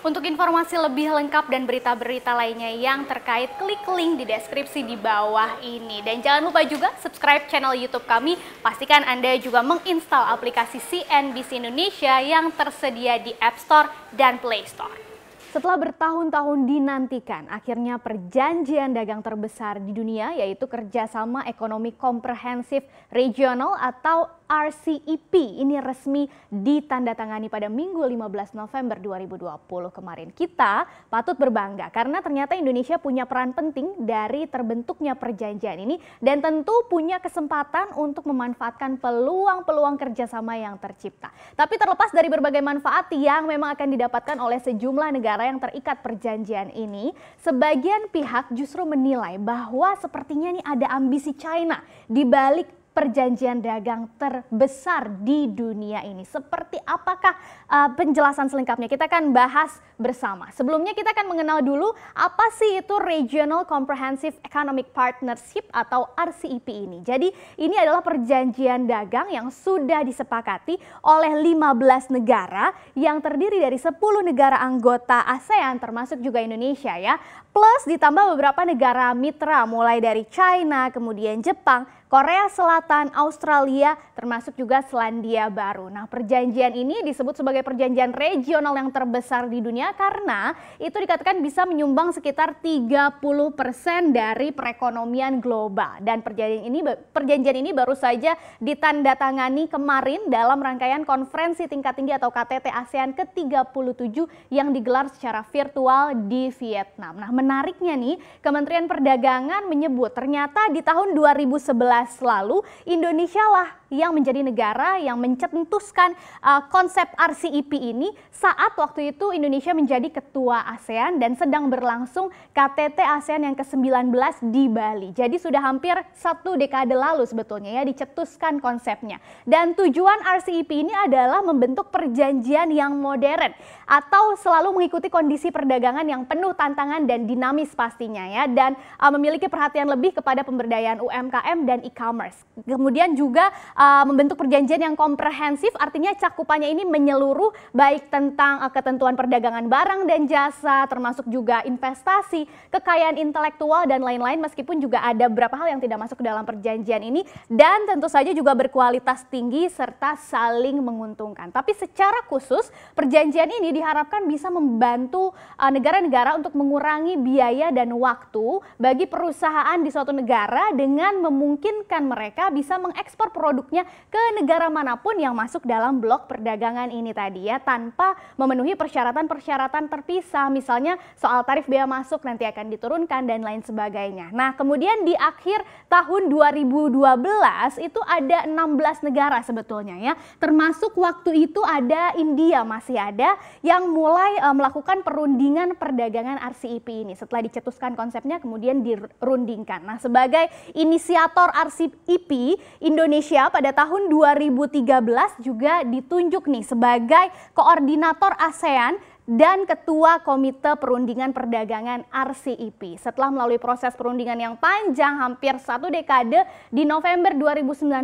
Untuk informasi lebih lengkap dan berita-berita lainnya yang terkait, klik link di deskripsi di bawah ini. Dan jangan lupa juga subscribe channel YouTube kami. Pastikan Anda juga menginstal aplikasi CNBC Indonesia yang tersedia di App Store dan Play Store. Setelah bertahun-tahun dinantikan, akhirnya perjanjian dagang terbesar di dunia yaitu kerjasama ekonomi komprehensif regional atau RCEP ini resmi ditandatangani pada Minggu 15 November 2020 kemarin. Kita patut berbangga karena ternyata Indonesia punya peran penting dari terbentuknya perjanjian ini dan tentu punya kesempatan untuk memanfaatkan peluang-peluang kerjasama yang tercipta. Tapi terlepas dari berbagai manfaat yang memang akan didapatkan oleh sejumlah negara yang terikat perjanjian ini, sebagian pihak justru menilai bahwa sepertinya ini ada ambisi China di balik perjanjian dagang terbesar di dunia ini. Seperti apakah uh, penjelasan selengkapnya? Kita akan bahas bersama. Sebelumnya kita akan mengenal dulu apa sih itu Regional Comprehensive Economic Partnership atau RCEP ini. Jadi ini adalah perjanjian dagang yang sudah disepakati oleh 15 negara yang terdiri dari 10 negara anggota ASEAN termasuk juga Indonesia ya. Plus ditambah beberapa negara mitra mulai dari China, kemudian Jepang, Korea Selatan, Australia, termasuk juga Selandia Baru. Nah perjanjian ini disebut sebagai perjanjian regional yang terbesar di dunia karena itu dikatakan bisa menyumbang sekitar 30% dari perekonomian global. Dan perjanjian ini, perjanjian ini baru saja ditandatangani kemarin dalam rangkaian konferensi tingkat tinggi atau KTT ASEAN ke-37 yang digelar secara virtual di Vietnam. Nah menariknya nih, Kementerian Perdagangan menyebut ternyata di tahun 2011 lalu Indonesia lah yang menjadi negara yang mencetuskan uh, konsep RCEP ini saat waktu itu Indonesia menjadi ketua ASEAN dan sedang berlangsung KTT ASEAN yang ke-19 di Bali. Jadi sudah hampir satu dekade lalu sebetulnya ya dicetuskan konsepnya. Dan tujuan RCEP ini adalah membentuk perjanjian yang modern atau selalu mengikuti kondisi perdagangan yang penuh tantangan dan dinamis pastinya ya dan uh, memiliki perhatian lebih kepada pemberdayaan UMKM dan e-commerce. Kemudian juga uh, membentuk perjanjian yang komprehensif artinya cakupannya ini menyeluruh baik tentang uh, ketentuan perdagangan barang dan jasa termasuk juga investasi, kekayaan intelektual dan lain-lain meskipun juga ada beberapa hal yang tidak masuk ke dalam perjanjian ini dan tentu saja juga berkualitas tinggi serta saling menguntungkan. Tapi secara khusus perjanjian ini diharapkan bisa membantu eh, negara-negara uh, untuk mengurangi biaya dan waktu bagi perusahaan di suatu negara dengan memungkinkan mereka bisa mengekspor produk produknya ke negara manapun yang masuk dalam blok perdagangan ini tadi ya tanpa memenuhi persyaratan-persyaratan terpisah misalnya soal tarif bea masuk nanti akan diturunkan dan lain sebagainya. Nah kemudian di akhir tahun 2012 itu ada 16 negara sebetulnya ya termasuk waktu itu ada India masih ada yang mulai uh, melakukan perundingan perdagangan RCEP ini setelah dicetuskan konsepnya kemudian dirundingkan. Nah sebagai inisiator RCEP Indonesia pada pada tahun 2013 juga ditunjuk nih sebagai koordinator ASEAN dan Ketua Komite Perundingan Perdagangan RCEP. Setelah melalui proses perundingan yang panjang hampir satu dekade, di November 2019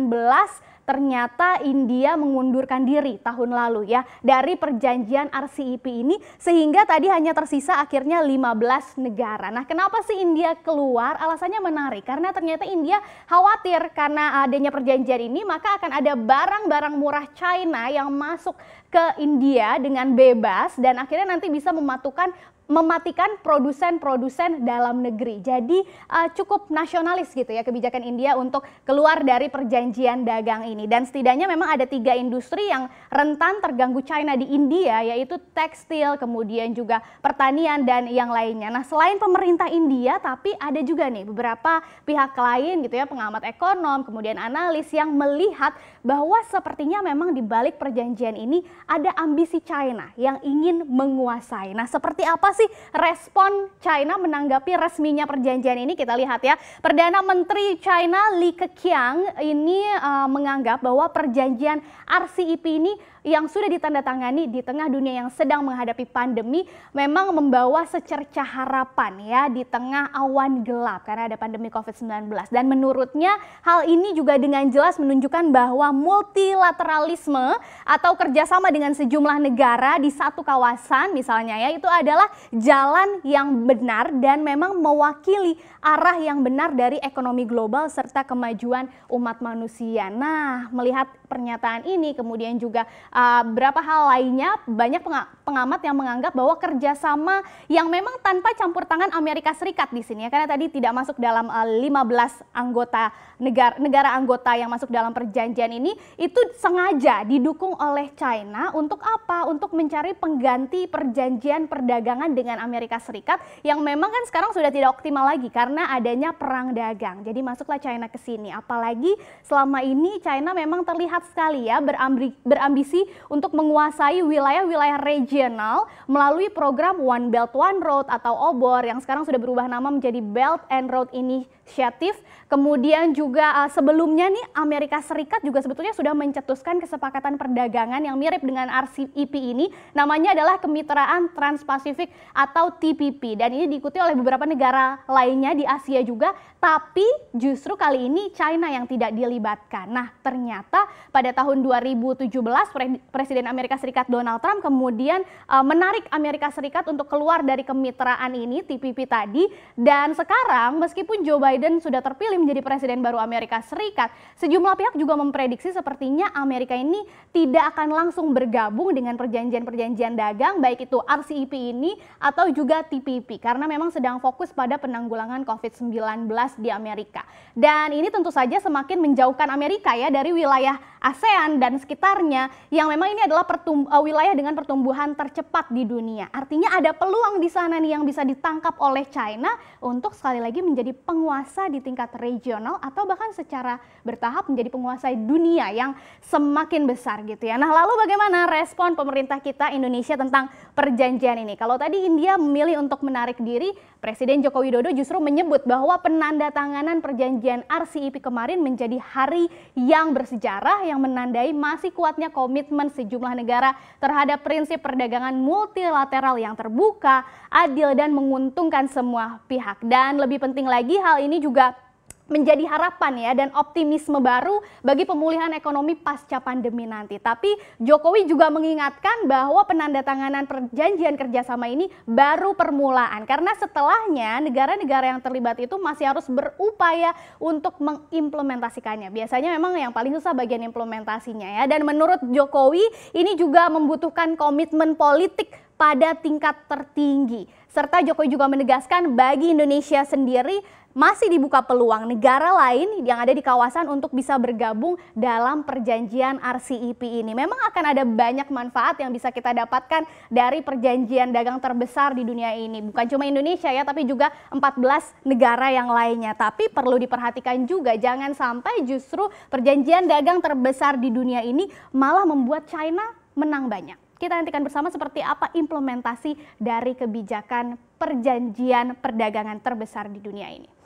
ternyata India mengundurkan diri tahun lalu ya dari perjanjian RCEP ini sehingga tadi hanya tersisa akhirnya 15 negara. Nah, kenapa sih India keluar? Alasannya menarik karena ternyata India khawatir karena adanya perjanjian ini maka akan ada barang-barang murah China yang masuk ke India dengan bebas dan akhirnya nanti bisa mematukan mematikan produsen-produsen dalam negeri. Jadi uh, cukup nasionalis gitu ya kebijakan India untuk keluar dari perjanjian dagang ini. Dan setidaknya memang ada tiga industri yang rentan terganggu China di India yaitu tekstil, kemudian juga pertanian dan yang lainnya. Nah selain pemerintah India tapi ada juga nih beberapa pihak lain gitu ya pengamat ekonom, kemudian analis yang melihat bahwa sepertinya memang di balik perjanjian ini ada ambisi China yang ingin menguasai. Nah seperti apa sih respon China menanggapi resminya perjanjian ini? Kita lihat ya. Perdana Menteri China Li Keqiang ini uh, menganggap bahwa perjanjian RCEP ini yang sudah ditandatangani di tengah dunia yang sedang menghadapi pandemi memang membawa secerca harapan ya di tengah awan gelap karena ada pandemi COVID-19. Dan menurutnya hal ini juga dengan jelas menunjukkan bahwa multilateralisme atau kerjasama dengan sejumlah negara di satu kawasan misalnya ya itu adalah jalan yang benar dan memang mewakili arah yang benar dari ekonomi global serta kemajuan umat manusia. Nah, melihat pernyataan ini, kemudian juga uh, berapa hal lainnya banyak pengamat yang menganggap bahwa kerjasama yang memang tanpa campur tangan Amerika Serikat di sini ya karena tadi tidak masuk dalam uh, 15 anggota negara negara anggota yang masuk dalam perjanjian ini itu sengaja didukung oleh China untuk apa? Untuk mencari pengganti perjanjian perdagangan dengan Amerika Serikat yang memang kan sekarang sudah tidak optimal lagi karena adanya perang dagang. Jadi masuklah China ke sini apalagi selama ini China memang terlihat semangat sekali ya berambi, berambisi untuk menguasai wilayah-wilayah regional melalui program One Belt One Road atau OBOR yang sekarang sudah berubah nama menjadi Belt and Road Initiative. Kemudian juga eh, sebelumnya nih Amerika Serikat juga sebetulnya sudah mencetuskan kesepakatan perdagangan yang mirip dengan RCEP ini. Namanya adalah Kemitraan trans atau TPP dan ini diikuti oleh beberapa negara lainnya di Asia juga, tapi justru kali ini China yang tidak dilibatkan. Nah, ternyata pada tahun 2017 Presiden Amerika Serikat Donald Trump kemudian uh, menarik Amerika Serikat untuk keluar dari kemitraan ini TPP tadi dan sekarang meskipun Joe Biden sudah terpilih menjadi presiden baru Amerika Serikat, sejumlah pihak juga memprediksi sepertinya Amerika ini tidak akan langsung bergabung dengan perjanjian-perjanjian dagang baik itu RCEP ini atau juga TPP karena memang sedang fokus pada penanggulangan COVID-19 di Amerika. Dan ini tentu saja semakin menjauhkan Amerika ya dari wilayah ASEAN dan sekitarnya yang memang ini adalah uh, wilayah dengan pertumbuhan tercepat di dunia. Artinya ada peluang di sana nih yang bisa ditangkap oleh China untuk sekali lagi menjadi penguasa di tingkat regional atau bahkan secara bertahap menjadi penguasa dunia yang semakin besar gitu ya. Nah, lalu bagaimana respon pemerintah kita Indonesia tentang perjanjian ini? Kalau tadi India memilih untuk menarik diri, Presiden Joko Widodo justru menyebut bahwa penanda tanganan perjanjian RCEP kemarin menjadi hari yang bersejarah yang yang menandai masih kuatnya komitmen sejumlah negara terhadap prinsip perdagangan multilateral yang terbuka, adil dan menguntungkan semua pihak. Dan lebih penting lagi hal ini juga menjadi harapan ya dan optimisme baru bagi pemulihan ekonomi pasca pandemi nanti. Tapi Jokowi juga mengingatkan bahwa penandatanganan perjanjian kerjasama ini baru permulaan karena setelahnya negara-negara yang terlibat itu masih harus berupaya untuk mengimplementasikannya. Biasanya memang yang paling susah bagian implementasinya ya. Dan menurut Jokowi ini juga membutuhkan komitmen politik pada tingkat tertinggi. Serta Jokowi juga menegaskan bagi Indonesia sendiri masih dibuka peluang negara lain yang ada di kawasan untuk bisa bergabung dalam perjanjian RCEP ini. Memang akan ada banyak manfaat yang bisa kita dapatkan dari perjanjian dagang terbesar di dunia ini. Bukan cuma Indonesia ya, tapi juga 14 negara yang lainnya. Tapi perlu diperhatikan juga jangan sampai justru perjanjian dagang terbesar di dunia ini malah membuat China menang banyak. Kita nantikan bersama seperti apa implementasi dari kebijakan perjanjian perdagangan terbesar di dunia ini.